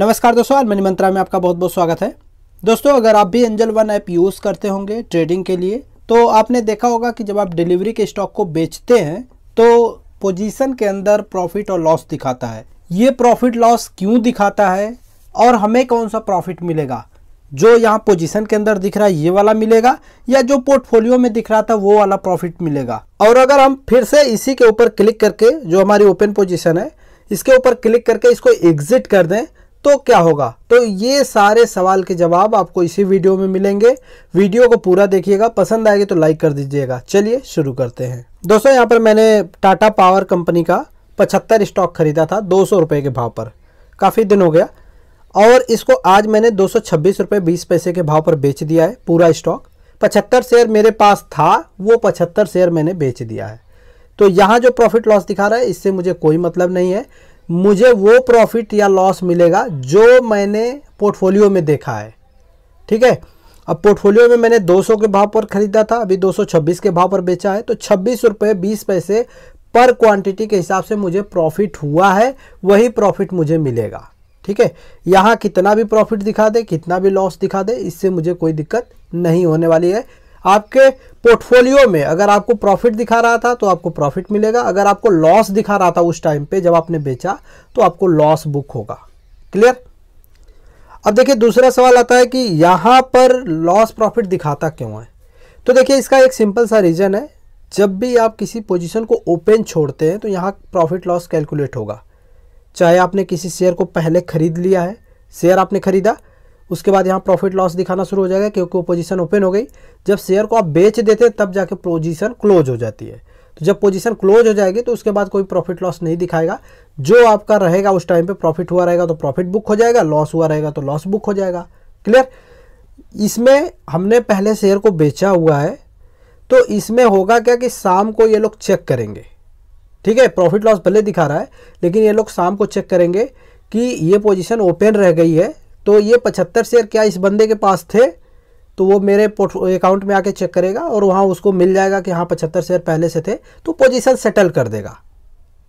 नमस्कार दोस्तों आलमनी मंत्रा में आपका बहुत बहुत स्वागत है दोस्तों अगर आप भी एंजल वन ऐप यूज़ करते होंगे ट्रेडिंग के लिए तो आपने देखा होगा कि जब आप डिलीवरी के स्टॉक को बेचते हैं तो पोजीशन के अंदर प्रॉफिट और लॉस दिखाता है ये प्रॉफिट लॉस क्यों दिखाता है और हमें कौन सा प्रॉफिट मिलेगा जो यहाँ पोजिशन के अंदर दिख रहा है ये वाला मिलेगा या जो पोर्टफोलियो में दिख रहा था वो वाला प्रॉफिट मिलेगा और अगर हम फिर से इसी के ऊपर क्लिक करके जो हमारी ओपन पोजिशन है इसके ऊपर क्लिक करके इसको एग्जिट कर दें तो क्या होगा तो ये सारे सवाल के जवाब आपको इसी वीडियो में मिलेंगे वीडियो को पूरा देखिएगा पसंद आएगी तो लाइक कर दीजिएगा चलिए शुरू करते हैं दोस्तों यहाँ पर मैंने टाटा पावर कंपनी का पचहत्तर स्टॉक खरीदा था दो सौ के भाव पर काफ़ी दिन हो गया और इसको आज मैंने दो सौ पैसे के भाव पर बेच दिया है पूरा स्टॉक पचहत्तर शेयर मेरे पास था वो पचहत्तर शेयर मैंने बेच दिया है तो यहाँ जो प्रॉफिट लॉस दिखा रहा है इससे मुझे कोई मतलब नहीं है मुझे वो प्रॉफिट या लॉस मिलेगा जो मैंने पोर्टफोलियो में देखा है ठीक है अब पोर्टफोलियो में मैंने 200 के भाव पर खरीदा था अभी 226 के भाव पर बेचा है तो छब्बीस रुपये बीस पैसे पर क्वांटिटी के हिसाब से मुझे प्रॉफिट हुआ है वही प्रॉफिट मुझे मिलेगा ठीक है यहाँ कितना भी प्रॉफिट दिखा दे कितना भी लॉस दिखा दे इससे मुझे कोई दिक्कत नहीं होने वाली है आपके पोर्टफोलियो में अगर आपको प्रॉफिट दिखा रहा था तो आपको प्रॉफिट मिलेगा अगर आपको लॉस दिखा रहा था उस टाइम पे जब आपने बेचा तो आपको लॉस बुक होगा क्लियर अब देखिए दूसरा सवाल आता है कि यहां पर लॉस प्रॉफिट दिखाता क्यों है तो देखिए इसका एक सिंपल सा रीज़न है जब भी आप किसी पोजिशन को ओपन छोड़ते हैं तो यहां प्रॉफिट लॉस कैलकुलेट होगा चाहे आपने किसी शेयर को पहले खरीद लिया है शेयर आपने खरीदा उसके बाद यहाँ प्रॉफिट लॉस दिखाना शुरू हो जाएगा क्योंकि वो पोजिशन ओपन हो गई जब शेयर को आप बेच देते तब जाके पोजिशन क्लोज हो जाती है तो जब पोजिशन क्लोज हो जाएगी तो उसके बाद कोई प्रॉफिट लॉस नहीं दिखाएगा जो आपका रहेगा उस टाइम पे प्रॉफिट हुआ रहेगा तो प्रॉफिट बुक हो जाएगा लॉस हुआ रहेगा तो लॉस बुक हो जाएगा क्लियर इसमें हमने पहले शेयर को बेचा हुआ है तो इसमें होगा क्या कि शाम को ये लोग चेक करेंगे ठीक है प्रॉफिट लॉस भले दिखा रहा है लेकिन ये लोग शाम को चेक करेंगे कि ये पोजीशन ओपन रह गई है तो ये पचहत्तर शेयर क्या इस बंदे के पास थे तो वो मेरे अकाउंट में आके चेक करेगा और वहाँ उसको मिल जाएगा कि हाँ पचहत्तर शेयर पहले से थे तो पोजीशन सेटल कर देगा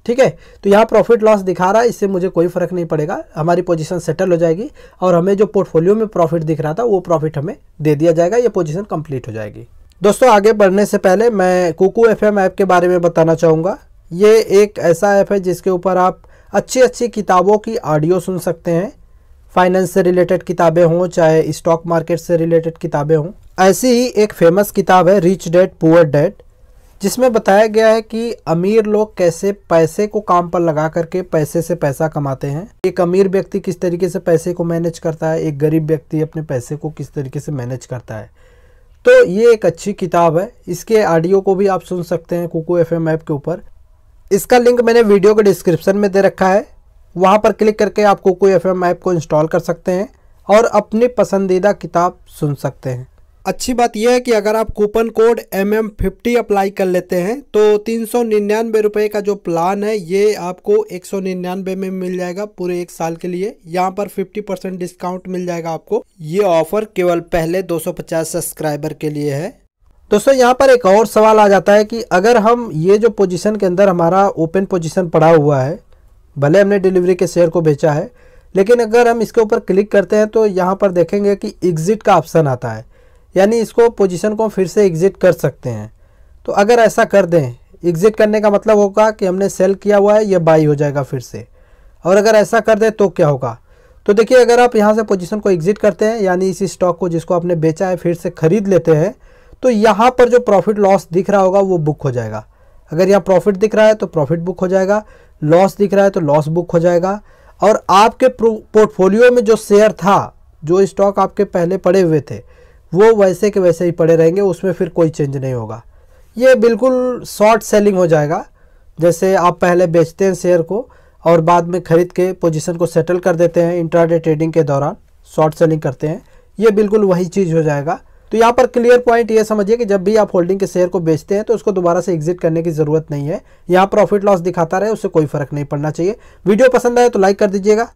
ठीक है तो यहाँ प्रॉफिट लॉस दिखा रहा है इससे मुझे कोई फ़र्क नहीं पड़ेगा हमारी पोजीशन सेटल हो जाएगी और हमें जो पोर्टफोलियो में प्रॉफिट दिख रहा था वो प्रॉफिट हमें दे दिया जाएगा ये पोजिशन कम्प्लीट हो जाएगी दोस्तों आगे बढ़ने से पहले मैं कुकू एफ ऐप के बारे में बताना चाहूँगा ये एक ऐसा ऐप है जिसके ऊपर आप अच्छी अच्छी किताबों की ऑडियो सुन सकते हैं फाइनेंस से रिलेटेड किताबें हों चाहे स्टॉक मार्केट से रिलेटेड किताबें हों ऐसी ही एक फेमस किताब है रिच डेड पुअर डेड जिसमें बताया गया है कि अमीर लोग कैसे पैसे को काम पर लगा करके पैसे से पैसा कमाते हैं एक अमीर व्यक्ति किस तरीके से पैसे को मैनेज करता है एक गरीब व्यक्ति अपने पैसे को किस तरीके से मैनेज करता है तो ये एक अच्छी किताब है इसके ऑडियो को भी आप सुन सकते हैं कुकू एफ ऐप के ऊपर इसका लिंक मैंने वीडियो के डिस्क्रिप्शन में दे रखा है वहाँ पर क्लिक करके आपको कोई एफ ऐप को इंस्टॉल कर सकते हैं और अपने पसंदीदा किताब सुन सकते हैं अच्छी बात यह है कि अगर आप coupon code M M fifty apply कर लेते हैं तो तीन सौ निन्यानवे रुपये का जो प्लान है ये आपको एक सौ निन्यानवे में मिल जाएगा पूरे एक साल के लिए यहाँ पर फिफ्टी परसेंट डिस्काउंट मिल जाएगा आपको ये ऑफर केवल पहले दो सौ पचास सब्सक्राइबर के लिए है दोस्तों यहाँ पर एक और सवाल आ जाता है कि अगर हम ये जो पोजीशन के अंदर हमारा ओपन पोजीशन पड़ा हुआ है भले हमने डिलीवरी के शेयर को बेचा है लेकिन अगर हम इसके ऊपर क्लिक करते हैं तो यहाँ पर देखेंगे कि एग्ज़िट का ऑप्शन आता है यानी इसको पोजीशन को फिर से एग्ज़िट कर सकते हैं तो अगर ऐसा कर दें एग्ज़िट करने का मतलब होगा कि हमने सेल किया हुआ है यह बाई हो जाएगा फिर से और अगर ऐसा कर दें तो क्या होगा तो देखिए अगर आप यहाँ से पोजिशन को एग्ज़िट करते हैं यानी इसी स्टॉक को जिसको आपने बेचा है फिर से ख़रीद लेते हैं तो यहाँ पर जो प्रॉफिट लॉस दिख रहा होगा वो बुक हो जाएगा अगर यहाँ प्रॉफिट दिख रहा है तो प्रॉफिट बुक हो जाएगा लॉस दिख रहा है तो लॉस बुक हो जाएगा और आपके पोर्टफोलियो में जो शेयर था जो स्टॉक आपके पहले पड़े हुए थे वो वैसे के वैसे ही पड़े रहेंगे उसमें फिर कोई चेंज नहीं होगा ये बिल्कुल शॉर्ट सेलिंग हो जाएगा जैसे आप पहले बेचते हैं शेयर को और बाद में खरीद के पोजीशन को सेटल कर देते हैं इंट्राडे ट्रेडिंग के दौरान शॉर्ट सेलिंग करते हैं ये बिल्कुल वही चीज़ हो जाएगा तो यहाँ पर क्लियर पॉइंट ये समझिए कि जब भी आप होल्डिंग के शेयर को बेचते हैं तो उसको दोबारा से एग्जिट करने की ज़रूरत नहीं है यहाँ प्रॉफिट लॉस दिखाता रहे उससे कोई फर्क नहीं पड़ना चाहिए वीडियो पसंद आए तो लाइक कर दीजिएगा